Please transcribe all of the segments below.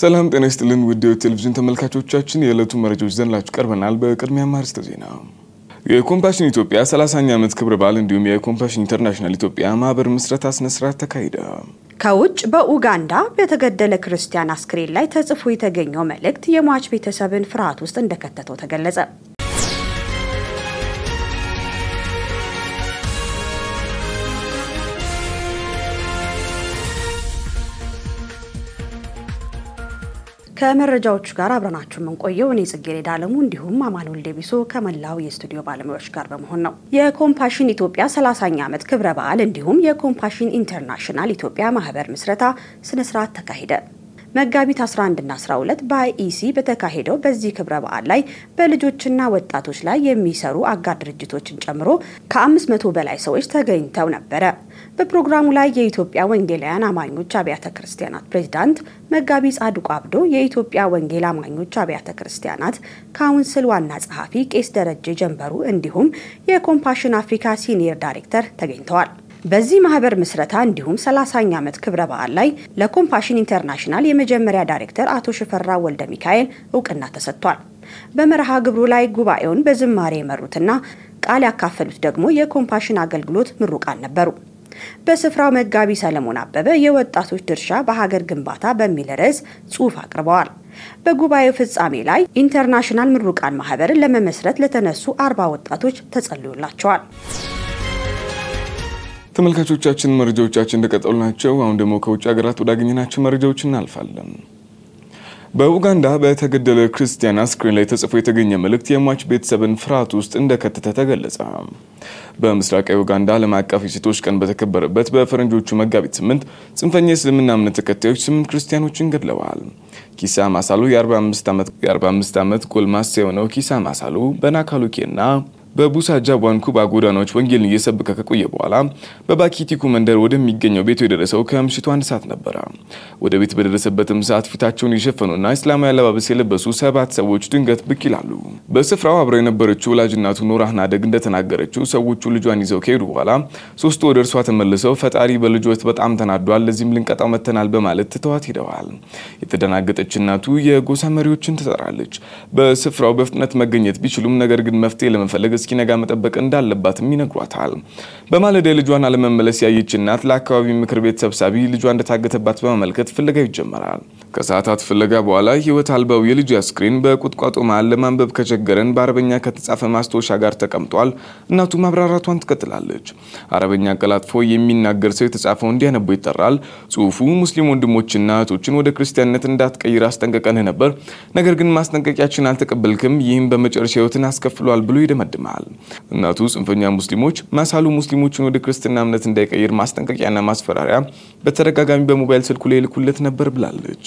ሰላም ጤና ይስጥልን ውድ ቴሌቪዥን ተመልካቾቻችን የዕለቱ መረጃዎች ዘንላችሁ ቀርበናል። በቅድሚያ ማርስተ ዜና የኮምፓሽን ኢትዮጵያ 30ኛ ዓመት ክብረ በዓል እንዲሁም የኮምፓሽን ኢንተርናሽናል ኢትዮጵያ ማህበር ምስረታ ስነስርዓት ተካሂደ። ከውጭ በኡጋንዳ በተገደለ ክርስቲያን አስክሬን ላይ ተጽፎ የተገኘው መልእክት የሟች ቤተሰብን ፍርሃት ውስጥ እንደከተተው ተገለጸ። ከመረጃዎቹ ጋር አብረናችሁ የምንቆየው እኔ ጽጌሬዳ አለሙ እንዲሁም አማን ወልዴ ቢሶ ከመላው የስቱዲዮ ባለሙያዎች ጋር በመሆን ነው። የኮምፓሽን ኢትዮጵያ 30ኛ ዓመት ክብረ በዓል እንዲሁም የኮምፓሽን ኢንተርናሽናል ኢትዮጵያ ማህበር ምስረታ ስነስርዓት ተካሄደ። መጋቢት 11ና 12 በአይኢሲ በተካሄደው በዚህ ክብረ በዓል ላይ በልጆችና ወጣቶች ላይ የሚሰሩ አጋር ድርጅቶችን ጨምሮ ከ500 በላይ ሰዎች ተገኝተው ነበረ። በፕሮግራሙ ላይ የኢትዮጵያ ወንጌላውያን አማኞች አብያተ ክርስቲያናት ፕሬዝዳንት መጋቢ ጻድቁ አብዶ፣ የኢትዮጵያ ወንጌል አማኞች አብያተ ክርስቲያናት ካውንስል ዋና ጸሐፊ ቄስ ደረጀ ጀንበሩ እንዲሁም የኮምፓሽን አፍሪካ ሲኒየር ዳይሬክተር ተገኝተዋል። በዚህ ማህበር ምስረታ እንዲሁም 30ኛ ዓመት ክብረ በዓል ላይ ለኮምፓሽን ኢንተርናሽናል የመጀመሪያ ዳይሬክተር አቶ ሽፈራ ወልደ ሚካኤል እውቅና ተሰጥቷል። በመርሃ ግብሩ ላይ ጉባኤውን በዝማሬ የመሩትና ቃል ያካፈሉት ደግሞ የኮምፓሽን አገልግሎት ምሩቃን ነበሩ። በስፍራው መጋቢ ሰለሞን አበበ የወጣቶች ድርሻ በሀገር ግንባታ በሚል ርዕስ ጽሑፍ አቅርበዋል። በጉባኤው ፍጻሜ ላይ ኢንተርናሽናል ምሩቃን ማህበርን ለመመስረት ለተነሱ አርባ ወጣቶች ተጸልዩላቸዋል። ተመልካቾቻችን መረጃዎቻችን እንደቀጠሉ ናቸው። አሁን ደግሞ ከውጭ ሀገራት ወዳገኘናቸው መረጃዎች እናልፋለን። በኡጋንዳ በተገደለ ክርስቲያን አስክሬን ላይ ተጽፎ የተገኘ መልእክት የሟች ቤተሰብን ፍርሃት ውስጥ እንደከተተ ተገለጸ። በምስራቃዊ ኡጋንዳ ዓለም አቀፍ የሴቶች ቀን በተከበረበት በፈረንጆቹ መጋቢት ስምንት ጽንፈኛ የእስልምና እምነት ተከታዮች ስምንት ክርስቲያኖችን ገድለዋል። ኪሳ ማሳሉ የ45 ዓመት ጎልማሳ የሆነው ኪሳ ማሳሉ በናካሉኬና በቡሳ ጃቧን ቧንኩባ ጎዳናዎች ወንጌልን እየሰበከ ከቆየ በኋላ በባኪቲኩ መንደር ወደሚገኘው ቤቱ የደረሰው ከምሽቱ አንድ ሰዓት ነበረ። ወደ ቤት በደረሰበትም ሰዓት ፊታቸውን የሸፈኑና እስላማዊ አለባበስ የለበሱ ሰባት ሰዎች ድንገት ብቅ ይላሉ። በስፍራው አብረው የነበረችው ወላጅ እናቱ ኖራህ ናደግ እንደተናገረችው ሰዎቹ ልጇን ይዘው ከሄዱ በኋላ ሶስቱ ወደ እርሷ ተመልሰው ፈጣሪ በልጆት በጣም ተናዷል፣ ለዚህም ልንቀጣው መተናል በማለት ትተዋት ሄደዋል። የተደናገጠች እናቱ የጎሳ መሪዎችን ትጠራለች። በስፍራው በፍጥነት መገኘት ቢችሉም ነገር ግን መፍትሄ ለመፈለግ እስኪነጋ መጠበቅ እንዳለባትም ይነግሯታል። በማለዳ ልጇን አለመመለስ ያየች እናት ለአካባቢ ምክር ቤት ሰብሳቢ ልጇ እንደታገተባት በመመልከት ፍለጋው ይጀመራል። ከሰዓታት ፍለጋ በኋላ ህይወት አልባው የልጅ አስክሬን በቁጥቋጦ መሃል ለማንበብ ከቸገረን በአረበኛ ከተጻፈ ማስታወሻ ጋር ተቀምጧል። እናቱ ማብራራቷን ትቀጥላለች። አረበኛ ቀላጥፎ የሚናገር ሰው የተጻፈው እንዲያነቦ ይጠራል። ጽሁፉ ሙስሊም ወንድሞችና እህቶችን ወደ ክርስቲያንነት እንዳትቀይር አስጠንቀቀንህ ነበር፣ ነገር ግን ማስጠንቀቂያችን አልተቀበልክም። ይህም በመጨረሻ ህይወትን አስከፍሏል ብሎ ይደመድማል። እናቱ ጽንፈኛ ሙስሊሞች ማሳሉ ሙስሊሞችን ወደ ክርስትና እምነት እንዳይቀይር ማስጠንቀቂያና ማስፈራሪያ በተደጋጋሚ በሞባይል ስልኩ ላይ ልኩለት ነበር ብላለች።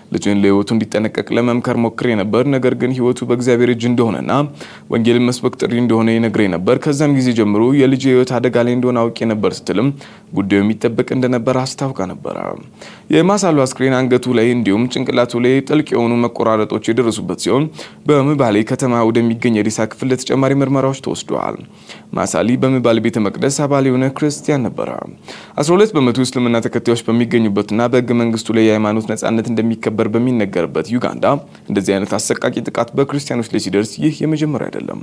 ልጁን ለህይወቱ እንዲጠነቀቅ ለመምከር ሞክሬ ነበር። ነገር ግን ህይወቱ በእግዚአብሔር እጅ እንደሆነና ወንጌልን መስበክ ጥሪ እንደሆነ ይነግሬ ነበር። ከዛም ጊዜ ጀምሮ የልጅ ህይወት አደጋ ላይ እንደሆነ አውቄ ነበር ስትልም ጉዳዩ የሚጠበቅ እንደነበር አስታውቃ ነበረ። የማሳሉ አስክሬን አንገቱ ላይ እንዲሁም ጭንቅላቱ ላይ ጥልቅ የሆኑ መቆራረጦች የደረሱበት ሲሆን በምባሌ ከተማ ወደሚገኝ የሬሳ ክፍል ለተጨማሪ ምርመራዎች ተወስደዋል። ማሳሊ በምባሌ ቤተ መቅደስ አባል የሆነ ክርስቲያን ነበረ። 12 በመቶ እስልምና ተከታዮች በሚገኙበትና በህገ መንግስቱ ላይ የሃይማኖት ነጻነት እንደሚከበር እንደነበር በሚነገርበት ዩጋንዳ እንደዚህ አይነት አሰቃቂ ጥቃት በክርስቲያኖች ላይ ሲደርስ ይህ የመጀመሪያ አይደለም።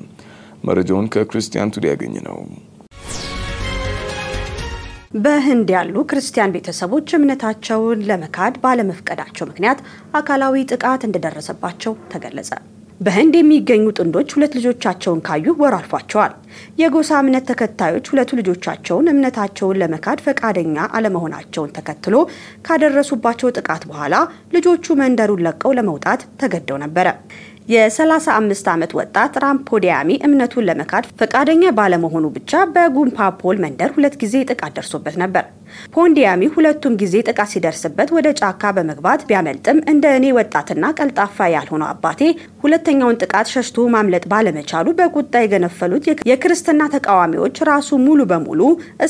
መረጃውን ከክርስቲያን ቱዴ ያገኝ ነው። በህንድ ያሉ ክርስቲያን ቤተሰቦች እምነታቸውን ለመካድ ባለመፍቀዳቸው ምክንያት አካላዊ ጥቃት እንደደረሰባቸው ተገለጸ። በህንድ የሚገኙ ጥንዶች ሁለት ልጆቻቸውን ካዩ ወር አልፏቸዋል። የጎሳ እምነት ተከታዮች ሁለቱ ልጆቻቸውን እምነታቸውን ለመካድ ፈቃደኛ አለመሆናቸውን ተከትሎ ካደረሱባቸው ጥቃት በኋላ ልጆቹ መንደሩን ለቀው ለመውጣት ተገደው ነበረ። የ35 ዓመት ወጣት ራምፖዲያሚ እምነቱን ለመካድ ፈቃደኛ ባለመሆኑ ብቻ በጉምፓፖል መንደር ሁለት ጊዜ ጥቃት ደርሶበት ነበር። ፖንዲያሚ ሁለቱም ጊዜ ጥቃት ሲደርስበት ወደ ጫካ በመግባት ቢያመልጥም እንደ እኔ ወጣትና ቀልጣፋ ያልሆነው አባቴ ሁለተኛውን ጥቃት ሸሽቶ ማምለጥ ባለመቻሉ በቁጣ የገነፈሉት የክርስትና ተቃዋሚዎች ራሱ ሙሉ በሙሉ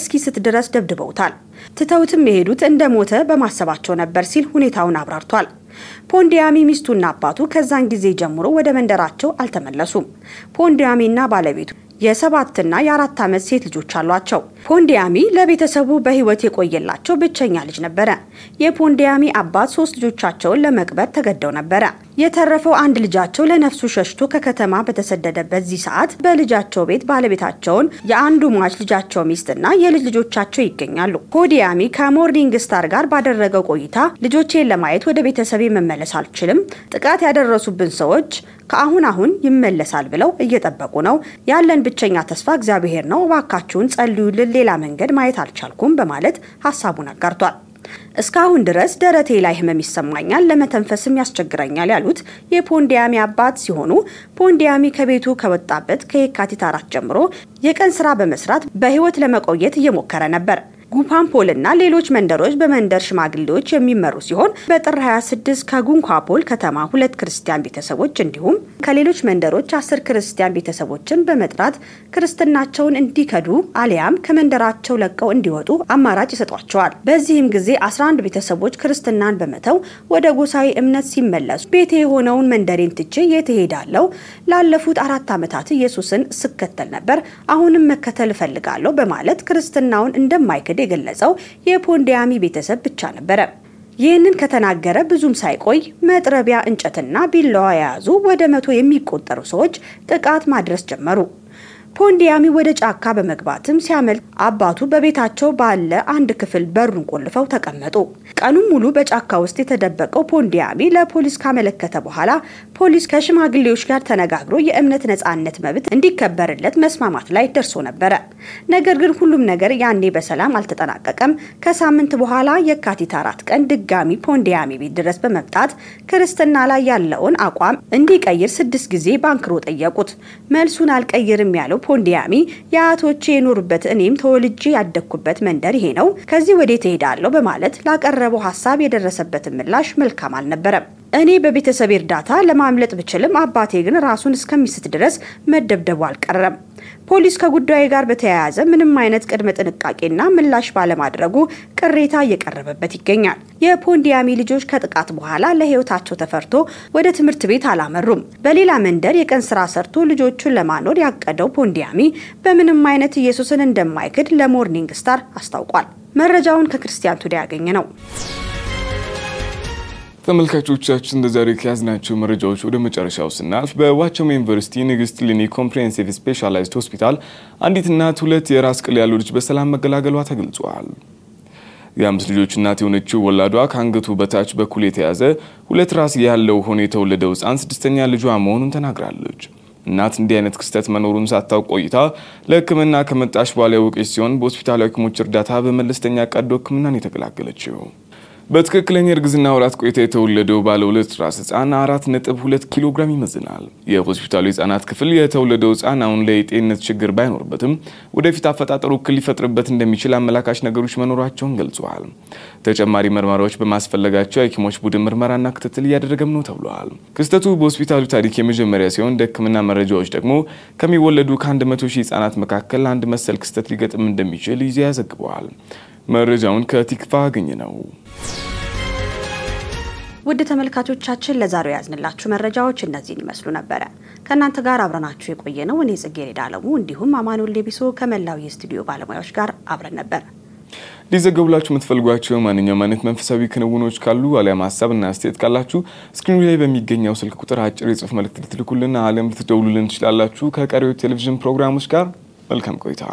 ስት ድረስ ደብድበውታል። ትተውትም የሄዱት እንደሞተ በማሰባቸው ነበር ሲል ሁኔታውን አብራርቷል። ፖንዲያሚ ሚስቱና አባቱ ከዛን ጊዜ ጀምሮ ወደ መንደራቸው አልተመለሱም። ፖንዲያሚና ባለቤቱ የሰባትና የአራት ዓመት ሴት ልጆች አሏቸው። ፖንዲያሚ ለቤተሰቡ በህይወት የቆየላቸው ብቸኛ ልጅ ነበረ። የፖንዲያሚ አባት ሶስት ልጆቻቸውን ለመቅበር ተገደው ነበረ። የተረፈው አንድ ልጃቸው ለነፍሱ ሸሽቶ ከከተማ በተሰደደ በዚህ ሰዓት በልጃቸው ቤት ባለቤታቸውን የአንዱ ሟች ልጃቸው ሚስትና የልጅ ልጆቻቸው ይገኛሉ። ኮዲያሚ ከሞርኒንግ ስታር ጋር ባደረገው ቆይታ ልጆቼን ለማየት ወደ ቤተሰቤ መመለስ አልችልም፣ ጥቃት ያደረሱብን ሰዎች ከአሁን አሁን ይመለሳል ብለው እየጠበቁ ነው። ያለን ብቸኛ ተስፋ እግዚአብሔር ነው። እባካችሁን ጸልዩልን፣ ሌላ መንገድ ማየት አልቻልኩም በማለት ሀሳቡን አጋርቷል። እስካሁን ድረስ ደረቴ ላይ ህመም ይሰማኛል፣ ለመተንፈስም ያስቸግረኛል ያሉት የፖንዲያሚ አባት ሲሆኑ ፖንዲያሚ ከቤቱ ከወጣበት ከየካቲት አራት ጀምሮ የቀን ስራ በመስራት በህይወት ለመቆየት እየሞከረ ነበር። ጉፓምፖልና ሌሎች መንደሮች በመንደር ሽማግሌዎች የሚመሩ ሲሆን በጥር 26 ከጉንኳፖል ከተማ ሁለት ክርስቲያን ቤተሰቦች እንዲሁም ከሌሎች መንደሮች አስር ክርስቲያን ቤተሰቦችን በመጥራት ክርስትናቸውን እንዲከዱ አሊያም ከመንደራቸው ለቀው እንዲወጡ አማራጭ ይሰጧቸዋል። በዚህም ጊዜ 11 ቤተሰቦች ክርስትናን በመተው ወደ ጎሳዊ እምነት ሲመለሱ ቤቴ የሆነውን መንደሬን ትቼ የት እሄዳለሁ? ላለፉት አራት ዓመታት ኢየሱስን ስከተል ነበር፣ አሁንም መከተል እፈልጋለሁ በማለት ክርስትናውን እንደማይክድ እንደወለደ የገለጸው የፖንዲያሚ ቤተሰብ ብቻ ነበረ። ይህንን ከተናገረ ብዙም ሳይቆይ መጥረቢያ እንጨትና ቢላዋ የያዙ ወደ መቶ የሚቆጠሩ ሰዎች ጥቃት ማድረስ ጀመሩ። ፖንዲያሚ ወደ ጫካ በመግባትም ሲያመልክ አባቱ በቤታቸው ባለ አንድ ክፍል በሩን ቆልፈው ተቀመጡ። ቀኑን ሙሉ በጫካ ውስጥ የተደበቀው ፖንዲያሚ ለፖሊስ ካመለከተ በኋላ ፖሊስ ከሽማግሌዎች ጋር ተነጋግሮ የእምነት ነጻነት መብት እንዲከበርለት መስማማት ላይ ደርሶ ነበረ። ነገር ግን ሁሉም ነገር ያኔ በሰላም አልተጠናቀቀም። ከሳምንት በኋላ የካቲት አራት ቀን ድጋሚ ፖንዲያሚ ቤት ድረስ በመምጣት ክርስትና ላይ ያለውን አቋም እንዲቀይር ስድስት ጊዜ ባንክሮ ጠየቁት። መልሱን አልቀይርም ያለው ፖንዲያሚ የአያቶቼ የኖሩበት እኔም ተወልጄ ያደግኩበት መንደር ይሄ ነው፣ ከዚህ ወዴት እሄዳለሁ በማለት ላቀረበው ሀሳብ የደረሰበትን ምላሽ መልካም አልነበረም። እኔ በቤተሰብ እርዳታ ለማምለጥ ብችልም አባቴ ግን ራሱን እስከሚስት ድረስ መደብደቡ አልቀረም። ፖሊስ ከጉዳዩ ጋር በተያያዘ ምንም አይነት ቅድመ ጥንቃቄና ምላሽ ባለማድረጉ ቅሬታ እየቀረበበት ይገኛል። የፖንዲያሚ ልጆች ከጥቃት በኋላ ለሕይወታቸው ተፈርቶ ወደ ትምህርት ቤት አላመሩም። በሌላ መንደር የቀን ስራ ሰርቶ ልጆቹን ለማኖር ያቀደው ፖንዲያሚ በምንም አይነት ኢየሱስን እንደማይክድ ለሞርኒንግ ስታር አስታውቋል። መረጃውን ከክርስቲያን ቱዲ ያገኘ ነው። ተመልካቾቻችን እንደዛሬ ከያዝናቸው መረጃዎች ወደ መጨረሻው ስናልፍ በዋቸሞ ዩኒቨርሲቲ ንግስት ክሊኒክ ኮምፕሬሄንሲቭ ስፔሻላይዝድ ሆስፒታል አንዲት እናት ሁለት የራስ ቅል ያለው ልጅ በሰላም መገላገሏ ተገልጿል። የአምስት ልጆች እናት የሆነችው ወላዷ ከአንገቱ በታች በኩል የተያዘ ሁለት ራስ ያለው ሆኖ የተወለደው ህፃን ስድስተኛ ልጇ መሆኑን ተናግራለች። እናት እንዲህ አይነት ክስተት መኖሩን ሳታውቅ ቆይታ ለሕክምና ከመጣች በኋላ ያወቀች ሲሆን በሆስፒታሉ ሐኪሞች እርዳታ በመለስተኛ ቀዶ ሕክምናን የተገላገለችው። በትክክለኛ እርግዝና ወራት ቆይታ የተወለደው ባለ ሁለት ራስ ህፃን አራት ነጥብ ሁለት ኪሎ ግራም ይመዝናል። የሆስፒታሉ የህፃናት ክፍል የተወለደው ህፃን አሁን ላይ የጤንነት ችግር ባይኖርበትም ወደፊት አፈጣጠሩ እክል ሊፈጥርበት እንደሚችል አመላካች ነገሮች መኖራቸውን ገልጸዋል። ተጨማሪ መርማሪዎች በማስፈለጋቸው የሐኪሞች ቡድን ምርመራና ክትትል እያደረገም ነው ተብለዋል። ክስተቱ በሆስፒታሉ ታሪክ የመጀመሪያ ሲሆን እንደ ህክምና መረጃዎች ደግሞ ከሚወለዱ ከ100 ሺህ ህፃናት መካከል አንድ መሰል ክስተት ሊገጥም እንደሚችል ይዜ ያዘግበዋል። መረጃውን ከቲክፋ አገኝ ነው። ውድ ተመልካቾቻችን ለዛሬው ያዝንላችሁ መረጃዎች እነዚህን ይመስሉ ነበረ። ከእናንተ ጋር አብረናችሁ የቆየ ነው እኔ ጽጌረዳ አለሙ፣ እንዲሁም አማኑኤል ሌቢሶ ከመላው የስቱዲዮ ባለሙያዎች ጋር አብረን ነበር። ሊዘገቡላችሁ የምትፈልጓቸው ማንኛውም አይነት መንፈሳዊ ክንውኖች ካሉ አሊያም ሀሳብና አስተያየት ካላችሁ ስክሪኑ ላይ በሚገኘው ስልክ ቁጥር አጭር የጽሁፍ መልእክት ልትልኩልና አለም ልትደውሉልን ትችላላችሁ። ከቀሪው ቴሌቪዥን ፕሮግራሞች ጋር መልካም ቆይታ